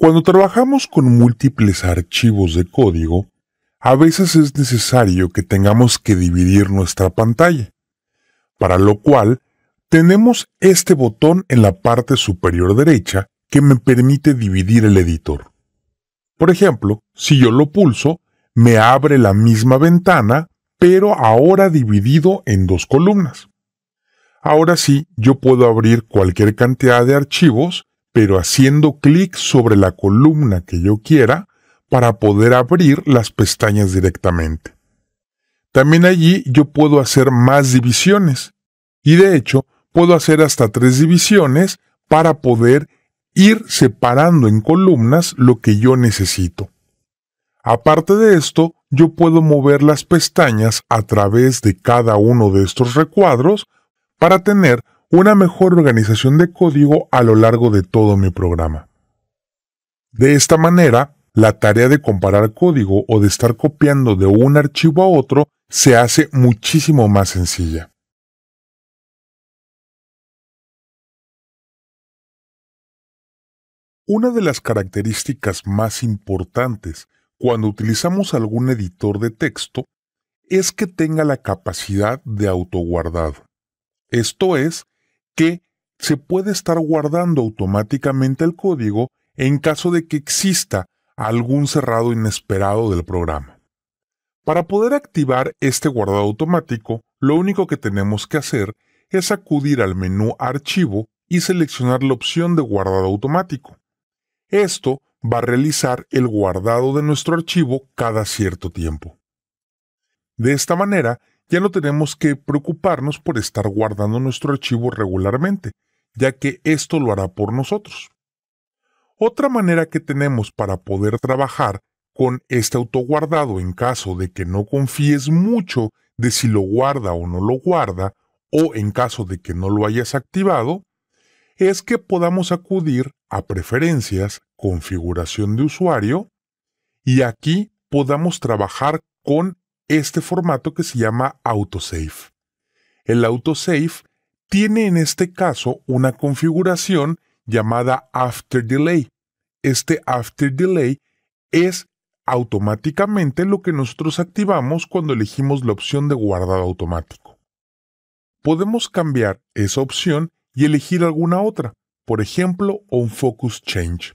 Cuando trabajamos con múltiples archivos de código, a veces es necesario que tengamos que dividir nuestra pantalla, para lo cual tenemos este botón en la parte superior derecha que me permite dividir el editor. Por ejemplo, si yo lo pulso, me abre la misma ventana, pero ahora dividido en dos columnas. Ahora sí, yo puedo abrir cualquier cantidad de archivos pero haciendo clic sobre la columna que yo quiera para poder abrir las pestañas directamente. También allí yo puedo hacer más divisiones y de hecho puedo hacer hasta tres divisiones para poder ir separando en columnas lo que yo necesito. Aparte de esto, yo puedo mover las pestañas a través de cada uno de estos recuadros para tener una mejor organización de código a lo largo de todo mi programa. De esta manera, la tarea de comparar código o de estar copiando de un archivo a otro se hace muchísimo más sencilla. Una de las características más importantes cuando utilizamos algún editor de texto es que tenga la capacidad de autoguardado. Esto es, que se puede estar guardando automáticamente el código en caso de que exista algún cerrado inesperado del programa. Para poder activar este guardado automático, lo único que tenemos que hacer es acudir al menú Archivo y seleccionar la opción de guardado automático. Esto va a realizar el guardado de nuestro archivo cada cierto tiempo. De esta manera, ya no tenemos que preocuparnos por estar guardando nuestro archivo regularmente, ya que esto lo hará por nosotros. Otra manera que tenemos para poder trabajar con este autoguardado en caso de que no confíes mucho de si lo guarda o no lo guarda, o en caso de que no lo hayas activado, es que podamos acudir a Preferencias, Configuración de usuario, y aquí podamos trabajar con este formato que se llama autosave. El autosave tiene en este caso una configuración llamada after delay. Este after delay es automáticamente lo que nosotros activamos cuando elegimos la opción de Guardar automático. Podemos cambiar esa opción y elegir alguna otra, por ejemplo, on focus change.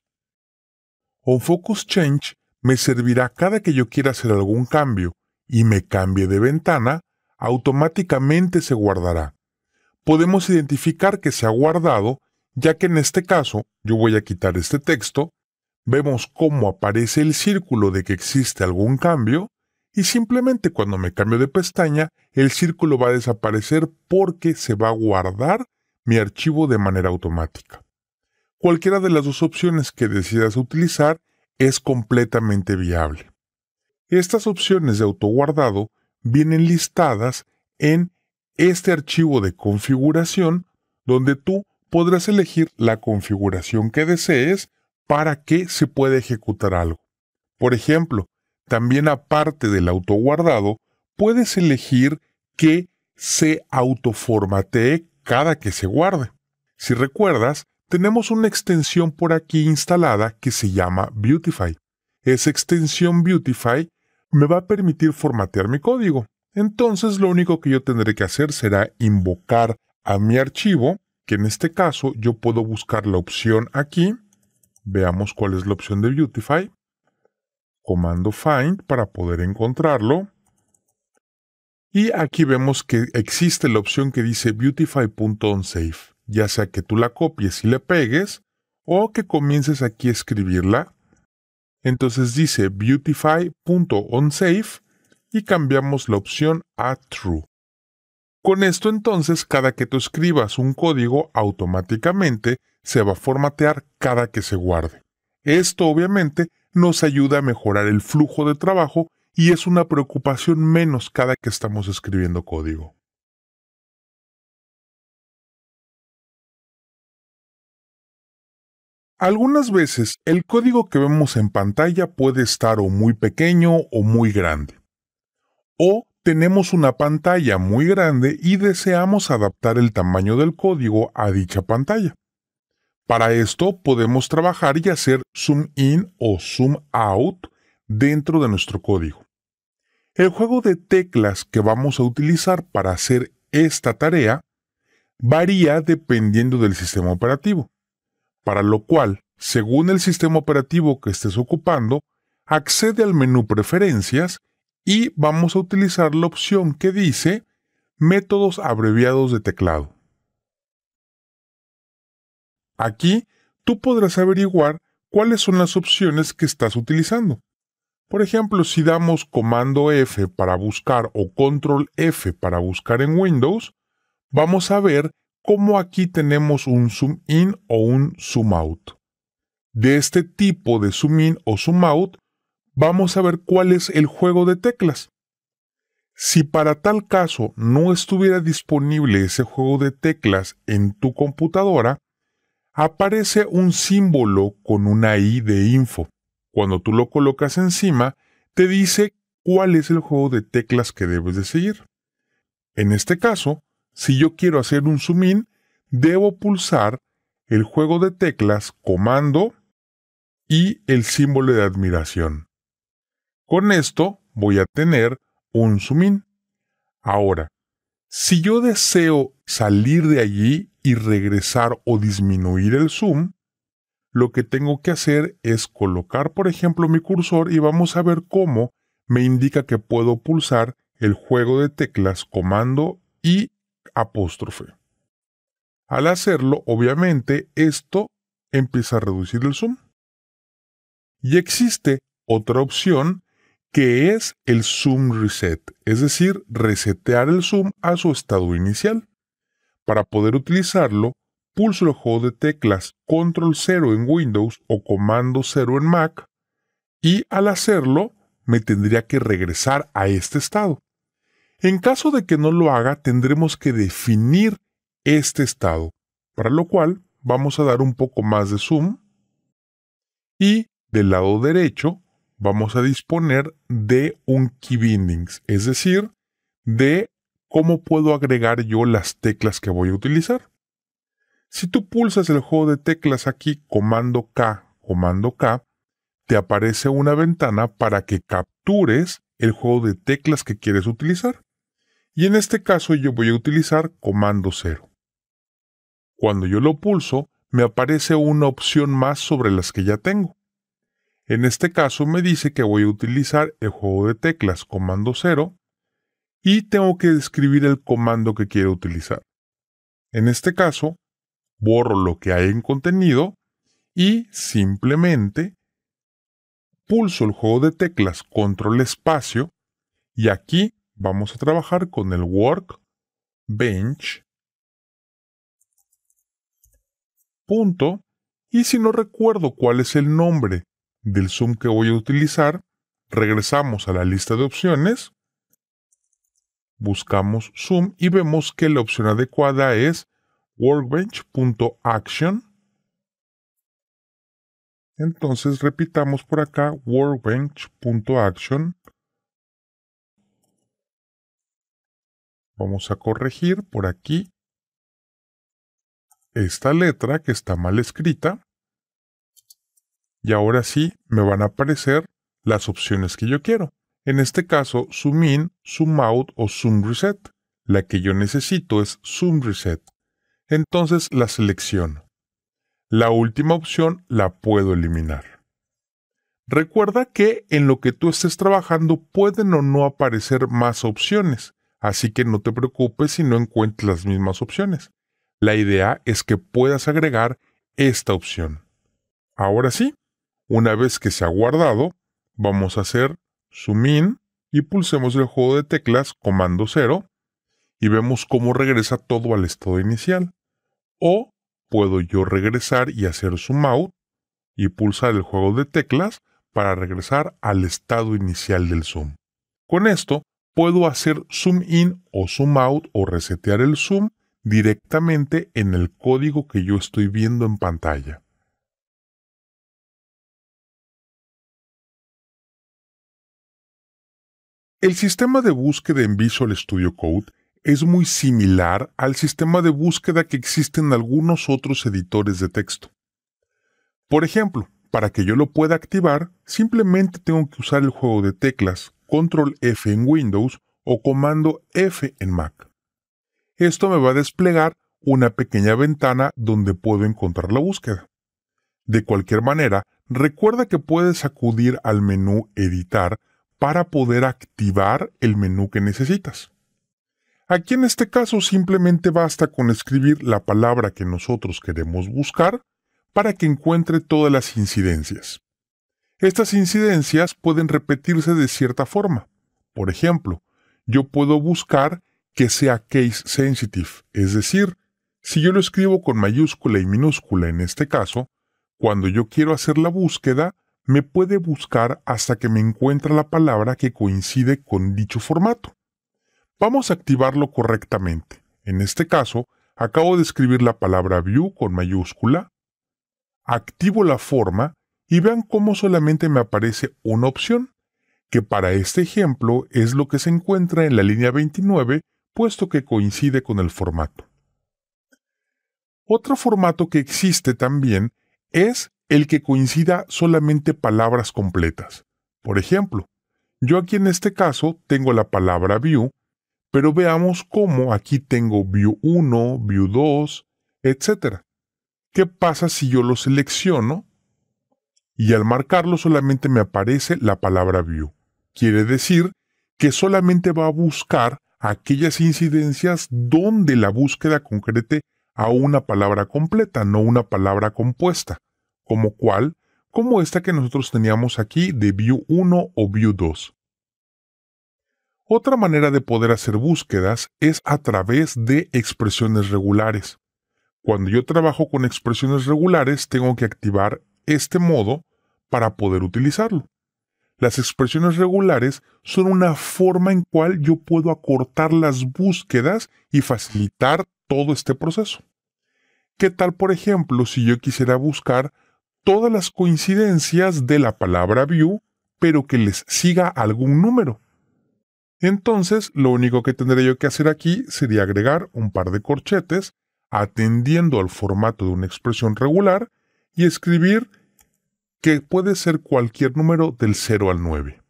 On focus change me servirá cada que yo quiera hacer algún cambio, y me cambie de ventana, automáticamente se guardará. Podemos identificar que se ha guardado, ya que en este caso, yo voy a quitar este texto, vemos cómo aparece el círculo de que existe algún cambio, y simplemente cuando me cambio de pestaña, el círculo va a desaparecer porque se va a guardar mi archivo de manera automática. Cualquiera de las dos opciones que decidas utilizar es completamente viable. Estas opciones de autoguardado vienen listadas en este archivo de configuración donde tú podrás elegir la configuración que desees para que se pueda ejecutar algo. Por ejemplo, también aparte del autoguardado, puedes elegir que se autoformatee cada que se guarde. Si recuerdas, tenemos una extensión por aquí instalada que se llama Beautify. Esa extensión Beautify me va a permitir formatear mi código. Entonces lo único que yo tendré que hacer será invocar a mi archivo, que en este caso yo puedo buscar la opción aquí. Veamos cuál es la opción de Beautify. Comando find para poder encontrarlo. Y aquí vemos que existe la opción que dice beautify.unsafe, ya sea que tú la copies y le pegues, o que comiences aquí a escribirla entonces dice beautify.onSafe y cambiamos la opción a true. Con esto entonces cada que tú escribas un código automáticamente se va a formatear cada que se guarde. Esto obviamente nos ayuda a mejorar el flujo de trabajo y es una preocupación menos cada que estamos escribiendo código. Algunas veces el código que vemos en pantalla puede estar o muy pequeño o muy grande. O tenemos una pantalla muy grande y deseamos adaptar el tamaño del código a dicha pantalla. Para esto podemos trabajar y hacer zoom in o zoom out dentro de nuestro código. El juego de teclas que vamos a utilizar para hacer esta tarea varía dependiendo del sistema operativo para lo cual, según el sistema operativo que estés ocupando, accede al menú Preferencias y vamos a utilizar la opción que dice Métodos abreviados de teclado. Aquí tú podrás averiguar cuáles son las opciones que estás utilizando. Por ejemplo, si damos comando F para buscar o control F para buscar en Windows, vamos a ver como aquí tenemos un zoom in o un zoom out. De este tipo de zoom in o zoom out, vamos a ver cuál es el juego de teclas. Si para tal caso no estuviera disponible ese juego de teclas en tu computadora, aparece un símbolo con una I de info. Cuando tú lo colocas encima, te dice cuál es el juego de teclas que debes de seguir. En este caso, si yo quiero hacer un zoom in, debo pulsar el juego de teclas comando y el símbolo de admiración. Con esto voy a tener un zoom in. Ahora, si yo deseo salir de allí y regresar o disminuir el zoom, lo que tengo que hacer es colocar, por ejemplo, mi cursor y vamos a ver cómo me indica que puedo pulsar el juego de teclas comando y apóstrofe. Al hacerlo, obviamente, esto empieza a reducir el zoom. Y existe otra opción que es el zoom reset, es decir, resetear el zoom a su estado inicial. Para poder utilizarlo, pulso el juego de teclas Control 0 en Windows o Comando 0 en Mac y al hacerlo me tendría que regresar a este estado. En caso de que no lo haga, tendremos que definir este estado, para lo cual vamos a dar un poco más de zoom y del lado derecho vamos a disponer de un keybindings, es decir, de cómo puedo agregar yo las teclas que voy a utilizar. Si tú pulsas el juego de teclas aquí, comando K, comando K, te aparece una ventana para que captures el juego de teclas que quieres utilizar y en este caso yo voy a utilizar comando 0. Cuando yo lo pulso, me aparece una opción más sobre las que ya tengo. En este caso me dice que voy a utilizar el juego de teclas comando 0 y tengo que describir el comando que quiero utilizar. En este caso, borro lo que hay en contenido y simplemente pulso el juego de teclas control espacio y aquí vamos a trabajar con el workbench. Punto. Y si no recuerdo cuál es el nombre del zoom que voy a utilizar, regresamos a la lista de opciones, buscamos zoom y vemos que la opción adecuada es workbench.action. Entonces repitamos por acá workbench.action Vamos a corregir por aquí esta letra que está mal escrita. Y ahora sí me van a aparecer las opciones que yo quiero. En este caso, zoom in, zoom out o zoom reset. La que yo necesito es zoom reset. Entonces la selecciono. La última opción la puedo eliminar. Recuerda que en lo que tú estés trabajando pueden o no aparecer más opciones. Así que no te preocupes si no encuentras las mismas opciones. La idea es que puedas agregar esta opción. Ahora sí, una vez que se ha guardado, vamos a hacer zoom in y pulsemos el juego de teclas comando 0 y vemos cómo regresa todo al estado inicial. O puedo yo regresar y hacer zoom out y pulsar el juego de teclas para regresar al estado inicial del zoom. Con esto puedo hacer zoom in o zoom out o resetear el zoom directamente en el código que yo estoy viendo en pantalla. El sistema de búsqueda en Visual Studio Code es muy similar al sistema de búsqueda que existe en algunos otros editores de texto. Por ejemplo, para que yo lo pueda activar, simplemente tengo que usar el juego de teclas Control F en Windows o Comando F en Mac. Esto me va a desplegar una pequeña ventana donde puedo encontrar la búsqueda. De cualquier manera, recuerda que puedes acudir al menú Editar para poder activar el menú que necesitas. Aquí en este caso simplemente basta con escribir la palabra que nosotros queremos buscar para que encuentre todas las incidencias. Estas incidencias pueden repetirse de cierta forma. Por ejemplo, yo puedo buscar que sea case sensitive, es decir, si yo lo escribo con mayúscula y minúscula en este caso, cuando yo quiero hacer la búsqueda, me puede buscar hasta que me encuentra la palabra que coincide con dicho formato. Vamos a activarlo correctamente. En este caso, acabo de escribir la palabra view con mayúscula, activo la forma y vean cómo solamente me aparece una opción, que para este ejemplo es lo que se encuentra en la línea 29, puesto que coincide con el formato. Otro formato que existe también es el que coincida solamente palabras completas. Por ejemplo, yo aquí en este caso tengo la palabra view, pero veamos cómo aquí tengo view 1, view 2, etc. ¿Qué pasa si yo lo selecciono y al marcarlo solamente me aparece la palabra view. Quiere decir que solamente va a buscar aquellas incidencias donde la búsqueda concrete a una palabra completa, no una palabra compuesta, como cual, como esta que nosotros teníamos aquí de view 1 o view 2. Otra manera de poder hacer búsquedas es a través de expresiones regulares. Cuando yo trabajo con expresiones regulares tengo que activar este modo para poder utilizarlo. Las expresiones regulares son una forma en cual yo puedo acortar las búsquedas y facilitar todo este proceso. ¿Qué tal, por ejemplo, si yo quisiera buscar todas las coincidencias de la palabra view, pero que les siga algún número? Entonces, lo único que tendría yo que hacer aquí sería agregar un par de corchetes, atendiendo al formato de una expresión regular, y escribir que puede ser cualquier número del 0 al 9.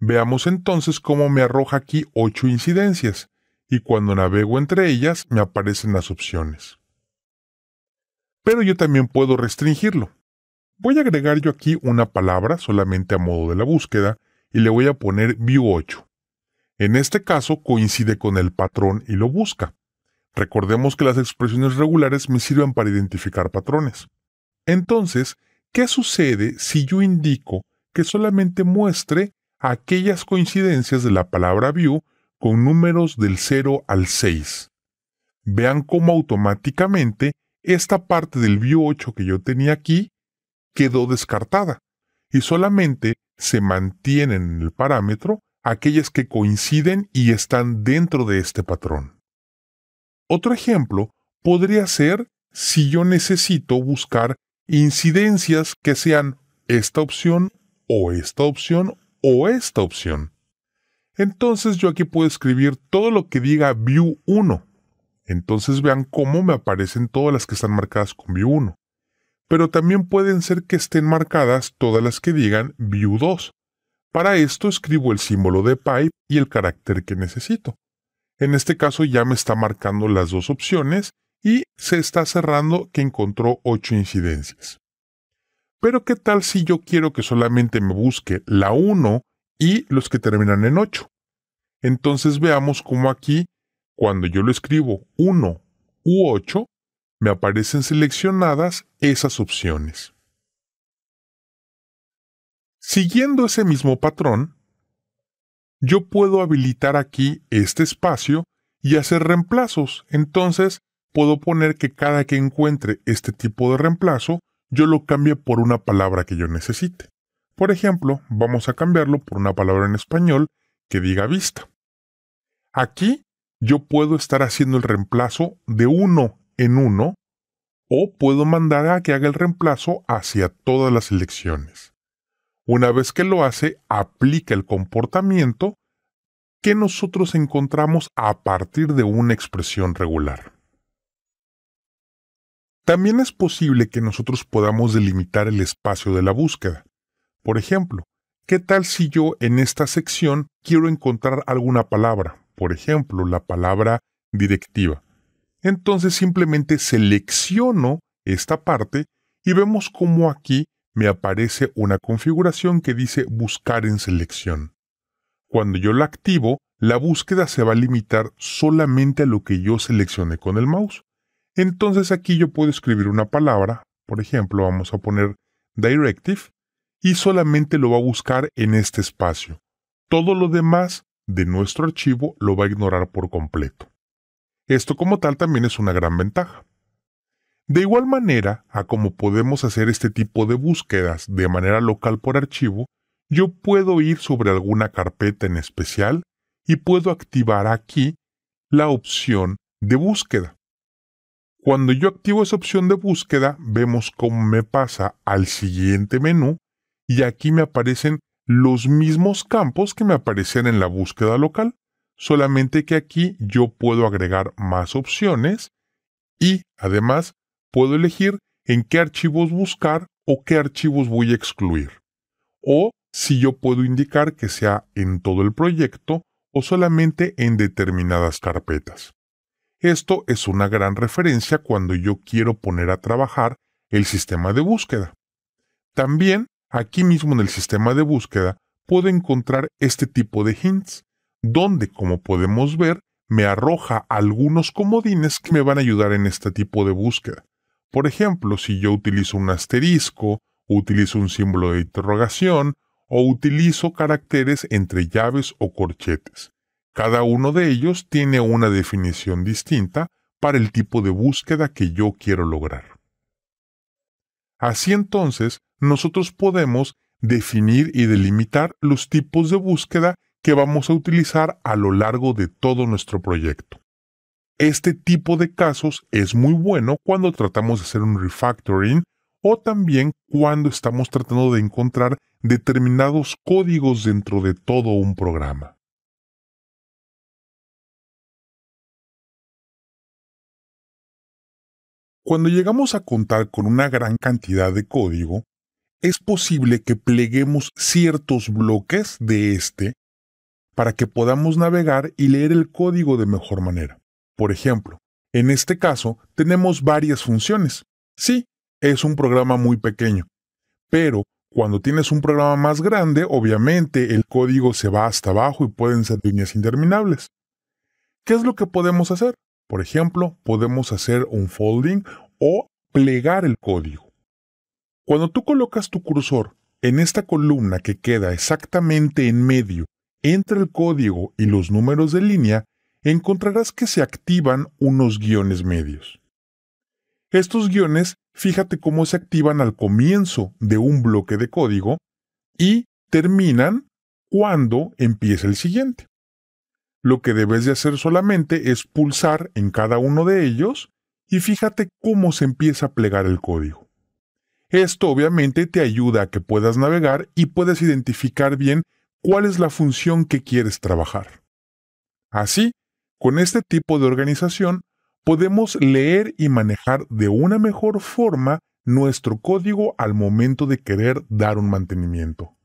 Veamos entonces cómo me arroja aquí 8 incidencias, y cuando navego entre ellas me aparecen las opciones. Pero yo también puedo restringirlo. Voy a agregar yo aquí una palabra solamente a modo de la búsqueda y le voy a poner view 8. En este caso coincide con el patrón y lo busca. Recordemos que las expresiones regulares me sirven para identificar patrones. Entonces, ¿qué sucede si yo indico que solamente muestre aquellas coincidencias de la palabra view con números del 0 al 6? Vean cómo automáticamente esta parte del view 8 que yo tenía aquí quedó descartada y solamente se mantienen en el parámetro aquellas que coinciden y están dentro de este patrón. Otro ejemplo podría ser si yo necesito buscar incidencias que sean esta opción o esta opción o esta opción. Entonces yo aquí puedo escribir todo lo que diga view 1. Entonces vean cómo me aparecen todas las que están marcadas con view 1. Pero también pueden ser que estén marcadas todas las que digan view 2. Para esto escribo el símbolo de pipe y el carácter que necesito. En este caso ya me está marcando las dos opciones y se está cerrando que encontró 8 incidencias. Pero ¿qué tal si yo quiero que solamente me busque la 1 y los que terminan en 8? Entonces veamos cómo aquí, cuando yo lo escribo 1 u 8, me aparecen seleccionadas esas opciones. Siguiendo ese mismo patrón, yo puedo habilitar aquí este espacio y hacer reemplazos. Entonces, puedo poner que cada que encuentre este tipo de reemplazo, yo lo cambie por una palabra que yo necesite. Por ejemplo, vamos a cambiarlo por una palabra en español que diga vista. Aquí yo puedo estar haciendo el reemplazo de uno en uno o puedo mandar a que haga el reemplazo hacia todas las elecciones. Una vez que lo hace, aplica el comportamiento que nosotros encontramos a partir de una expresión regular. También es posible que nosotros podamos delimitar el espacio de la búsqueda. Por ejemplo, ¿qué tal si yo en esta sección quiero encontrar alguna palabra? Por ejemplo, la palabra directiva. Entonces simplemente selecciono esta parte y vemos cómo aquí me aparece una configuración que dice buscar en selección. Cuando yo la activo, la búsqueda se va a limitar solamente a lo que yo seleccione con el mouse. Entonces aquí yo puedo escribir una palabra, por ejemplo, vamos a poner directive, y solamente lo va a buscar en este espacio. Todo lo demás de nuestro archivo lo va a ignorar por completo. Esto como tal también es una gran ventaja. De igual manera a como podemos hacer este tipo de búsquedas de manera local por archivo, yo puedo ir sobre alguna carpeta en especial y puedo activar aquí la opción de búsqueda. Cuando yo activo esa opción de búsqueda, vemos cómo me pasa al siguiente menú y aquí me aparecen los mismos campos que me aparecían en la búsqueda local, solamente que aquí yo puedo agregar más opciones y además puedo elegir en qué archivos buscar o qué archivos voy a excluir. O si yo puedo indicar que sea en todo el proyecto o solamente en determinadas carpetas. Esto es una gran referencia cuando yo quiero poner a trabajar el sistema de búsqueda. También, aquí mismo en el sistema de búsqueda, puedo encontrar este tipo de hints, donde, como podemos ver, me arroja algunos comodines que me van a ayudar en este tipo de búsqueda. Por ejemplo, si yo utilizo un asterisco, utilizo un símbolo de interrogación, o utilizo caracteres entre llaves o corchetes. Cada uno de ellos tiene una definición distinta para el tipo de búsqueda que yo quiero lograr. Así entonces, nosotros podemos definir y delimitar los tipos de búsqueda que vamos a utilizar a lo largo de todo nuestro proyecto. Este tipo de casos es muy bueno cuando tratamos de hacer un refactoring o también cuando estamos tratando de encontrar determinados códigos dentro de todo un programa. Cuando llegamos a contar con una gran cantidad de código, es posible que pleguemos ciertos bloques de este para que podamos navegar y leer el código de mejor manera. Por ejemplo, en este caso tenemos varias funciones. Sí, es un programa muy pequeño, pero cuando tienes un programa más grande, obviamente el código se va hasta abajo y pueden ser líneas interminables. ¿Qué es lo que podemos hacer? Por ejemplo, podemos hacer un folding o plegar el código. Cuando tú colocas tu cursor en esta columna que queda exactamente en medio entre el código y los números de línea, encontrarás que se activan unos guiones medios. Estos guiones, fíjate cómo se activan al comienzo de un bloque de código y terminan cuando empieza el siguiente. Lo que debes de hacer solamente es pulsar en cada uno de ellos y fíjate cómo se empieza a plegar el código. Esto obviamente te ayuda a que puedas navegar y puedas identificar bien cuál es la función que quieres trabajar. Así, con este tipo de organización, podemos leer y manejar de una mejor forma nuestro código al momento de querer dar un mantenimiento.